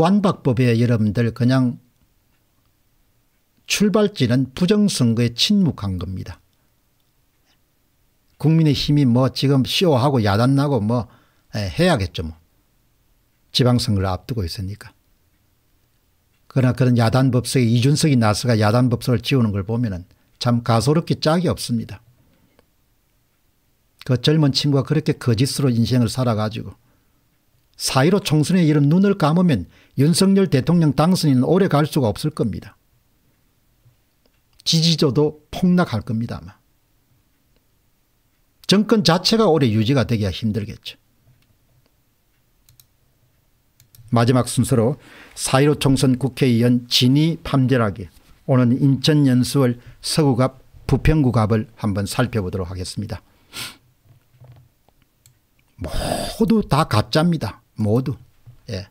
완박법에 여러분들 그냥 출발지는 부정선거에 침묵한 겁니다. 국민의힘이 뭐 지금 쇼하고 야단나고 뭐 해야겠죠 뭐. 지방선거를 앞두고 있으니까. 그러나 그런 야단법석에 이준석이 나서가 야단법석을 지우는 걸 보면 참가소롭게 짝이 없습니다. 그 젊은 친구가 그렇게 거짓으로 인생을 살아가지고 4.15 총선에 이런 눈을 감으면 윤석열 대통령 당선인은 오래 갈 수가 없을 겁니다. 지지조도 폭락할 겁니다 아마. 정권 자체가 오래 유지가 되기가 힘들겠죠. 마지막 순서로 4.15 총선 국회의원 진위 판결하기 오늘 인천 연수월 서구 앞 부평구 갑을 한번 살펴보도록 하겠습니다. 모두 다 가짜입니다. 모두. 예.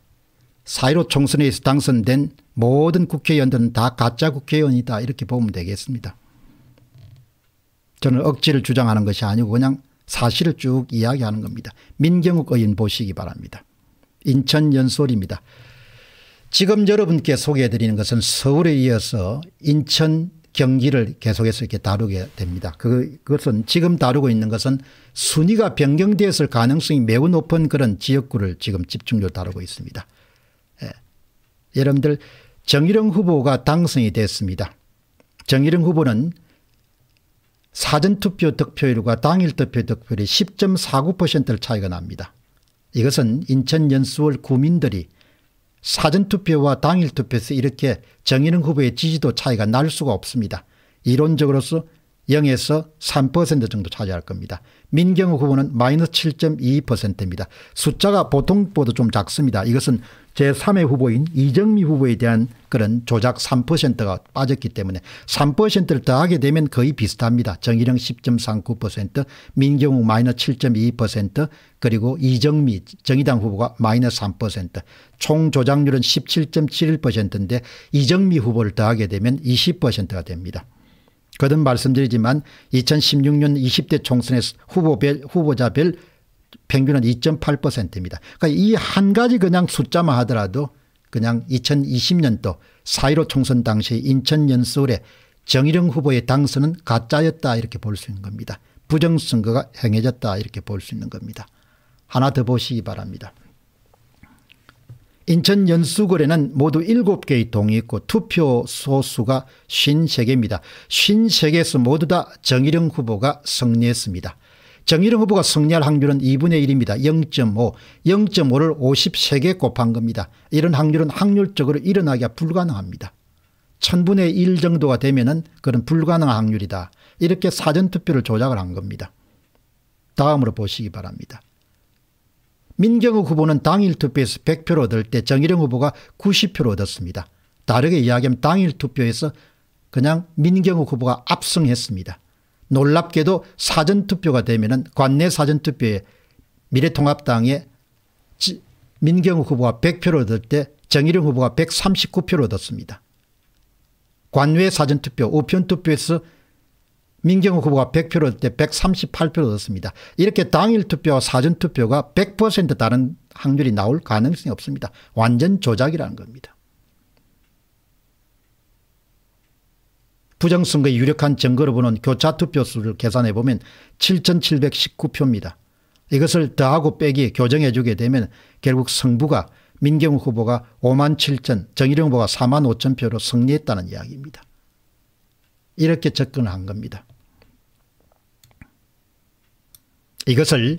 4.15 총선에서 당선된 모든 국회의원들은 다 가짜 국회의원이다 이렇게 보면 되겠습니다. 저는 억지를 주장하는 것이 아니고 그냥 사실을 쭉 이야기하는 겁니다. 민경욱 의원 보시기 바랍니다. 인천 연설입니다 지금 여러분께 소개해드리는 것은 서울에 이어서 인천 경기를 계속해서 이렇게 다루게 됩니다. 그, 그것은 지금 다루고 있는 것은 순위가 변경되었을 가능성이 매우 높은 그런 지역구를 지금 집중적으로 다루고 있습니다. 예. 여러분들 정일영 후보가 당선이 됐습니다. 정일영 후보는 사전투표 득표율과 당일 투표 득표율이 10.49%를 차이가 납니다. 이것은 인천 연수월 구민들이 사전투표와 당일투표에서 이렇게 정의는 후보의 지지도 차이가 날 수가 없습니다. 이론적으로서 0에서 3% 정도 차지할 겁니다. 민경호 후보는 마이너스 7.2%입니다. 숫자가 보통보다 좀 작습니다. 이것은 제3의 후보인 이정미 후보에 대한 그런 조작 3%가 빠졌기 때문에 3%를 더하게 되면 거의 비슷합니다. 정일영 10.39% 민경우 마이너스 7.2% 그리고 이정미 정의당 후보가 마이너스 3%총 조작률은 17.71%인데 이정미 후보를 더하게 되면 20%가 됩니다. 거듭 말씀드리지만 2016년 20대 총선에서 후보별, 후보자별 평균은 2.8%입니다. 그러니까 이 한 가지 그냥 숫자만 하더라도 그냥 2020년도 4.15 총선 당시 인천 연수울에 정일영 후보의 당선은 가짜였다 이렇게 볼 수 있는 겁니다. 부정선거가 행해졌다 이렇게 볼 수 있는 겁니다. 하나 더 보시기 바랍니다. 인천 연수구에는 모두 7개의 동이 있고 투표소 수가 53개입니다. 53개에서 모두 다 정일영 후보가 승리했습니다. 정일영 후보가 승리할 확률은 2분의 1입니다. 0.5, 0.5를 53개 곱한 겁니다. 이런 확률은 확률적으로 일어나기가 불가능합니다. 1000분의 1 정도가 되면 그런 불가능한 확률이다. 이렇게 사전투표를 조작을 한 겁니다. 다음으로 보시기 바랍니다. 민경욱 후보는 당일 투표에서 100표를 얻을 때 정일영 후보가 90표를 얻었습니다. 다르게 이야기하면 당일 투표에서 그냥 민경욱 후보가 압승했습니다. 놀랍게도 사전투표가 되면 관내 사전투표에 미래통합당의 민경욱 후보가 100표를 얻을 때 정일영 후보가 139표를 얻었습니다. 관외 사전투표 우편투표에서 민경욱 후보가 100표를 얻을 때 138표를 얻었습니다. 이렇게 당일 투표와 사전 투표가 100% 다른 확률이 나올 가능성이 없습니다. 완전 조작이라는 겁니다. 부정선거의 유력한 증거로 보는 교차투표 수를 계산해 보면 7,719표입니다. 이것을 더하고 빼기 교정해 주게 되면 결국 성부가 민경욱 후보가 5만 7천 정일영 후보가 4만 5천 표로 승리했다는 이야기입니다. 이렇게 접근한 겁니다. 이것을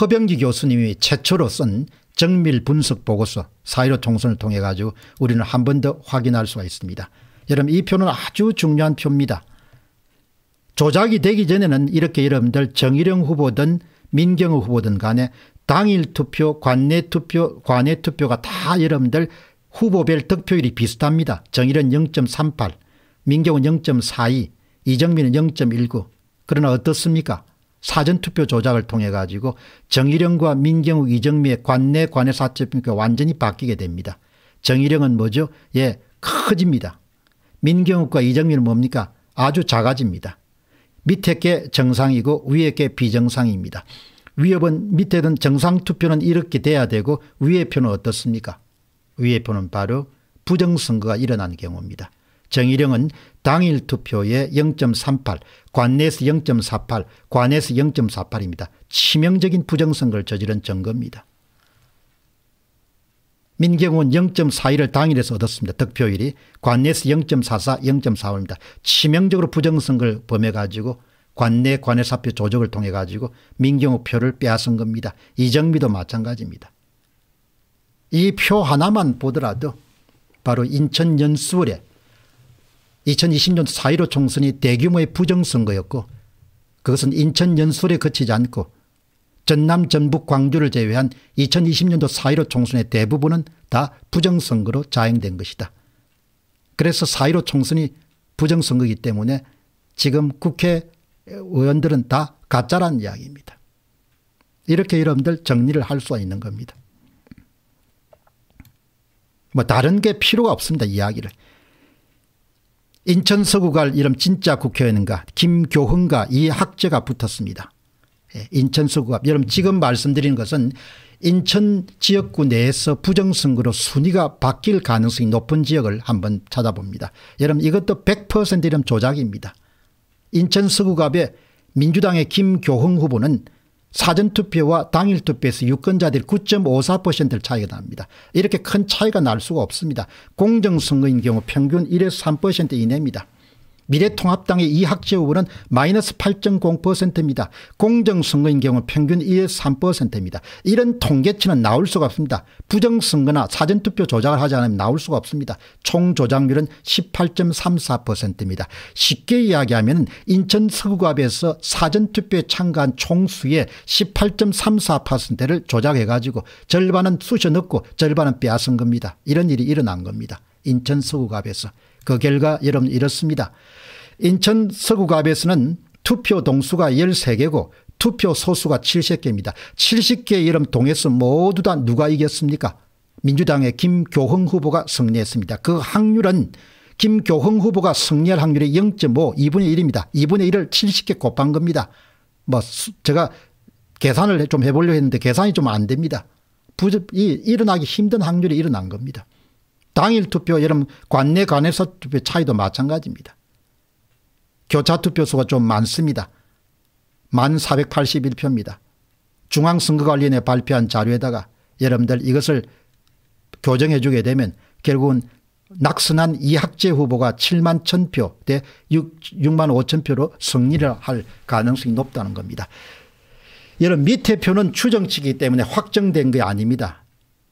허병기 교수님이 최초로 쓴 정밀 분석 보고서 사1 5 총선을 통해 가지고 우리는 한 번 더 확인할 수가 있습니다. 여러분 이 표는 아주 중요한 표입니다. 조작이 되기 전에는 이렇게 여러분들 정일영 후보든 민경우 후보든 간에 당일 투표, 관내 투표, 관외 투표가 다 여러분들 후보별 득표율이 비슷합니다. 정일은 0.38, 민경은 0.42, 이정민은 0.19. 그러나 어떻습니까? 사전투표 조작을 통해 가지고 정일영과 민경욱 이정미의 관내 관외 사채평가 완전히 바뀌게 됩니다. 정일영은 뭐죠? 예, 커집니다. 민경욱과 이정미는 뭡니까? 아주 작아집니다. 밑에 게 정상이고 위에 게 비정상입니다. 위협은 밑에든 정상투표는 이렇게 돼야 되고 위의 표는 어떻습니까? 위의 표는 바로 부정선거가 일어난 경우입니다. 정일영은 당일 투표에 0.38, 관내에서 0.48, 관에서 0.48입니다. 치명적인 부정선거를 저지른 증거입니다. 민경훈 0.41을 당일에서 얻었습니다. 득표율이 관내에서 0.44, 0.45입니다. 치명적으로 부정선거를 범해가지고 관내 관외사표 조작을 통해 가지고 민경욱 표를 빼앗은 겁니다. 이정미도 마찬가지입니다. 이 표 하나만 보더라도 바로 인천 연수월에 2020년 4.15 총선이 대규모의 부정선거였고 그것은 인천 연설에 그치지 않고 전남 전북 광주를 제외한 2020년도 4.15 총선의 대부분은 다 부정선거로 자행된 것이다. 그래서 4.15 총선이 부정선거이기 때문에 지금 국회의원들은 다 가짜란 이야기입니다. 이렇게 여러분들 정리를 할 수가 있는 겁니다. 뭐 다른 게 필요가 없습니다. 이야기를. 인천 서구갈 이름 진짜 국회의원인가 김교흥과이 학제가 붙었습니다. 예, 인천 서구갑 여러분 지금 말씀드린 것은 인천 지역구 내에서 부정선거로 순위가 바뀔 가능성이 높은 지역을 한번 찾아봅니다. 여러분 이것도 100% 이름 조작입니다. 인천 서구갑의 민주당의 김교흥 후보는 사전투표와 당일투표에서 유권자들 9.54%를 차이가 납니다. 이렇게 큰 차이가 날 수가 없습니다. 공정선거인 경우 평균 1에서 3% 이내입니다. 미래통합당의 이학재 후보는 마이너스 8.0%입니다. 공정선거인 경우 평균 1.3%입니다. 이런 통계치는 나올 수가 없습니다. 부정선거나 사전투표 조작을 하지 않으면 나올 수가 없습니다. 총조작률은 18.34%입니다. 쉽게 이야기하면 인천 서구갑에서 사전투표에 참가한 총수의 18.34%를 조작해가지고 절반은 쑤셔 넣고 절반은 빼앗은 겁니다. 이런 일이 일어난 겁니다. 인천 서구갑에서. 그 결과 여러분 이렇습니다. 인천 서구갑에서는 투표 동수가 13개고 투표 소수가 70개입니다. 70개의 이름 동에서 모두 다 누가 이겼습니까? 민주당의 김교흥 후보가 승리했습니다. 그 확률은 김교흥 후보가 승리할 확률이 0.5 2분의 1입니다. 2분의 1을 70개 곱한 겁니다. 뭐 제가 계산을 좀 해보려고 했는데 계산이 좀 안 됩니다. 부이 일어나기 힘든 확률이 일어난 겁니다. 당일 투표 여러분 관내 간에서 투표 차이도 마찬가지입니다. 교차 투표수가 좀 많습니다. 1481표입니다. 중앙선거관리원에 발표한 자료에다가 여러분들 이것을 교정해 주게 되면 결국은 낙선한 이학재 후보가 7만 1000표 대 6, 6만 5000표로 승리를 할 가능성이 높다는 겁니다. 여러분 밑에 표는 추정치기 때문에 확정된 게 아닙니다.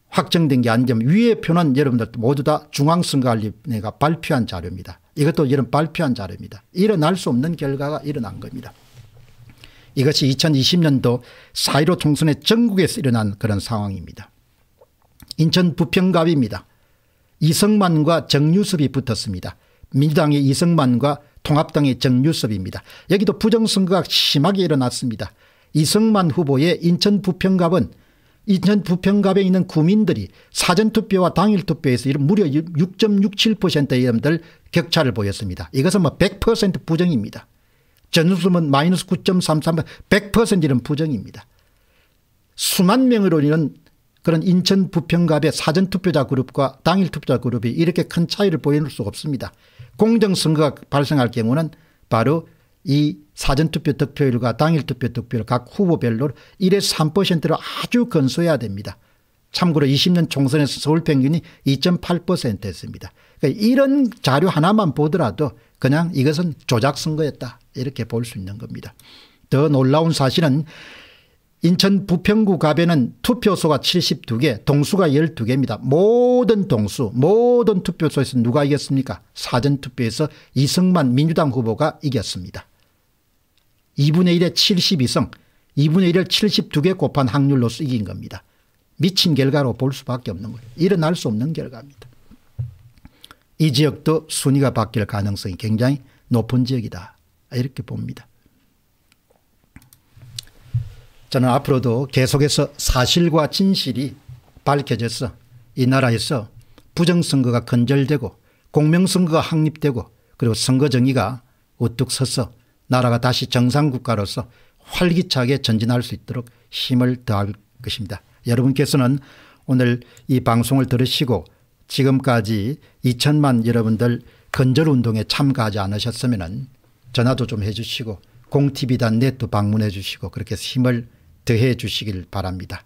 확정된 게 아닌데 니위에 표는 여러분들 모두 다 중앙선거관리위원회가 발표한 자료입니다. 이것도 이런 발표한 자료입니다. 일어날 수 없는 결과가 일어난 겁니다. 이것이 2020년도 4.15 총선에 전국에서 일어난 그런 상황입니다. 인천 부평갑입니다. 이성만과 정유섭이 붙었습니다. 민주당의 이성만과 통합당의 정유섭입니다. 여기도 부정선거가 심하게 일어났습니다. 이성만 후보의 인천 부평갑은 인천 부평갑에 있는 구민들이 사전투표와 당일투표에서 이런 무려 6.67%의 여러분들 격차를 보였습니다. 이것은 뭐 100% 부정입니다. 전수수은 마이너스 9.33, 100% 이런 부정입니다. 수만 명으로 이는 그런 인천 부평갑의 사전투표자 그룹과 당일투표자 그룹이 이렇게 큰 차이를 보일 수가 없습니다. 공정선거가 발생할 경우는 바로 이 사전투표 득표율과 당일투표 득표율 각 후보별로 1에서 3%로 아주 건수해야 됩니다. 참고로 20년 총선에서 서울 평균이 2.8%였습니다. 그러니까 이런 자료 하나만 보더라도 그냥 이것은 조작 선거였다 이렇게 볼 수 있는 겁니다. 더 놀라운 사실은 인천 부평구 갑에는 투표소가 72개 동수가 12개입니다. 모든 동수 모든 투표소에서 누가 이겼습니까 사전투표에서 이승만 민주당 후보가 이겼습니다. 2분의 1에 72성, 2분의 1을 72개 곱한 확률로서 이긴 겁니다. 미친 결과로 볼 수밖에 없는 거예요. 일어날 수 없는 결과입니다. 이 지역도 순위가 바뀔 가능성이 굉장히 높은 지역이다. 이렇게 봅니다. 저는 앞으로도 계속해서 사실과 진실이 밝혀져서 이 나라에서 부정선거가 근절되고 공명선거가 확립되고 그리고 선거정의가 우뚝 서서 나라가 다시 정상국가로서 활기차게 전진할 수 있도록 힘을 더할 것입니다. 여러분께서는 오늘 이 방송을 들으시고 지금까지 2천만 여러분들 건절운동에 참가하지 않으셨으면 전화도 좀 해 주시고 공TV단 네트 방문해 주시고 그렇게 힘을 더해 주시길 바랍니다.